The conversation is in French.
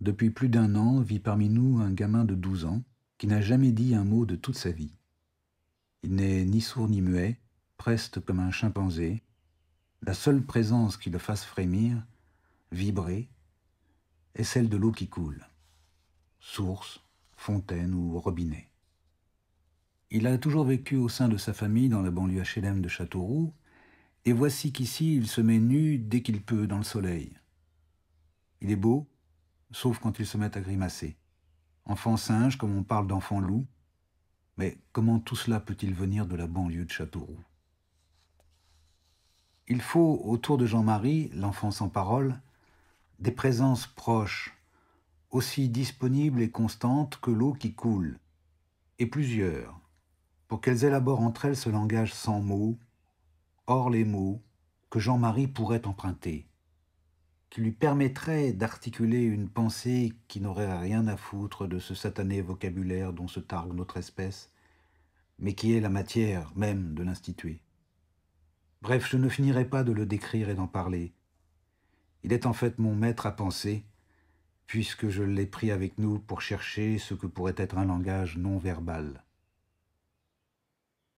depuis plus d'un an, vit parmi nous un gamin de 12 ans qui n'a jamais dit un mot de toute sa vie. Il n'est ni sourd ni muet, preste comme un chimpanzé. La seule présence qui le fasse frémir, vibrer, est celle de l'eau qui coule. Source, fontaine ou robinet. Il a toujours vécu au sein de sa famille dans la banlieue HLM de Châteauroux, et voici qu'ici il se met nu dès qu'il peut dans le soleil. Il est beau, sauf quand ils se mettent à grimacer. Enfant singe, comme on parle d'enfant loup, Mais comment tout cela peut-il venir de la banlieue de Châteauroux Il faut, autour de Jean-Marie, l'enfant sans parole, des présences proches, aussi disponibles et constantes que l'eau qui coule, et plusieurs, pour qu'elles élaborent entre elles ce langage sans mots, hors les mots, que Jean-Marie pourrait emprunter qui lui permettrait d'articuler une pensée qui n'aurait rien à foutre de ce satané vocabulaire dont se targue notre espèce, mais qui est la matière même de l'instituer. Bref, je ne finirai pas de le décrire et d'en parler. Il est en fait mon maître à penser, puisque je l'ai pris avec nous pour chercher ce que pourrait être un langage non verbal.